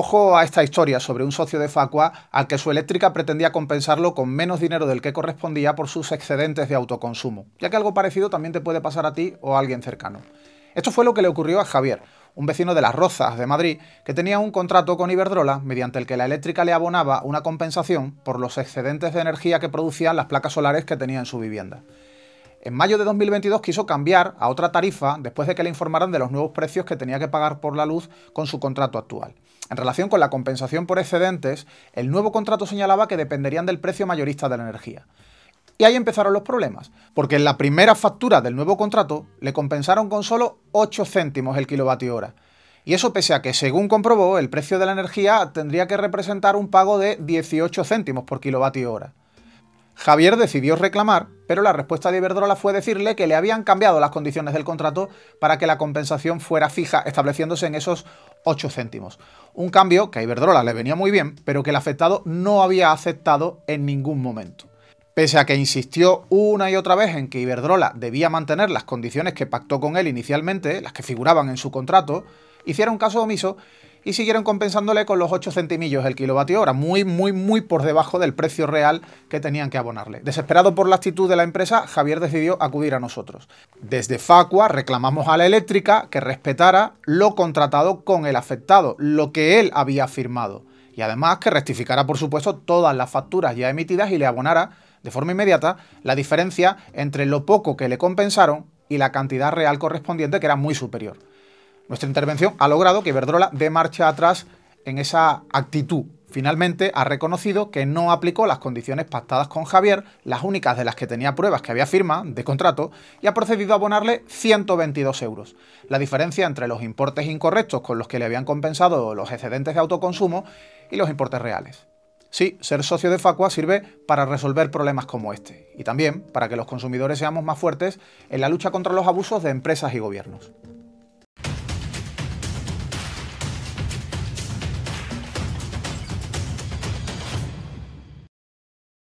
Ojo a esta historia sobre un socio de Facua al que su eléctrica pretendía compensarlo con menos dinero del que correspondía por sus excedentes de autoconsumo, ya que algo parecido también te puede pasar a ti o a alguien cercano. Esto fue lo que le ocurrió a Javier, un vecino de Las Rozas, de Madrid, que tenía un contrato con Iberdrola mediante el que la eléctrica le abonaba una compensación por los excedentes de energía que producían las placas solares que tenía en su vivienda. En mayo de 2022 quiso cambiar a otra tarifa después de que le informaran de los nuevos precios que tenía que pagar por la luz con su contrato actual. En relación con la compensación por excedentes, el nuevo contrato señalaba que dependerían del precio mayorista de la energía. Y ahí empezaron los problemas, porque en la primera factura del nuevo contrato le compensaron con solo 8 céntimos el kilovatio hora. Y eso pese a que, según comprobó, el precio de la energía tendría que representar un pago de 18 céntimos por kilovatio hora. Javier decidió reclamar, pero la respuesta de Iberdrola fue decirle que le habían cambiado las condiciones del contrato para que la compensación fuera fija, estableciéndose en esos 8 céntimos. Un cambio que a Iberdrola le venía muy bien, pero que el afectado no había aceptado en ningún momento. Pese a que insistió una y otra vez en que Iberdrola debía mantener las condiciones que pactó con él inicialmente, las que figuraban en su contrato, hicieron caso omiso y siguieron compensándole con los 8 centimillos el kilovatio hora, muy, muy, muy por debajo del precio real que tenían que abonarle. Desesperado por la actitud de la empresa, Javier decidió acudir a nosotros. Desde Facua reclamamos a la eléctrica que respetara lo contratado con el afectado, lo que él había firmado, y además que rectificara, por supuesto, todas las facturas ya emitidas y le abonara de forma inmediata la diferencia entre lo poco que le compensaron y la cantidad real correspondiente que era muy superior. Nuestra intervención ha logrado que Verdrola dé marcha atrás en esa actitud. Finalmente ha reconocido que no aplicó las condiciones pactadas con Javier, las únicas de las que tenía pruebas que había firma de contrato, y ha procedido a abonarle 122 euros. La diferencia entre los importes incorrectos con los que le habían compensado los excedentes de autoconsumo y los importes reales. Sí, ser socio de Facua sirve para resolver problemas como este y también para que los consumidores seamos más fuertes en la lucha contra los abusos de empresas y gobiernos.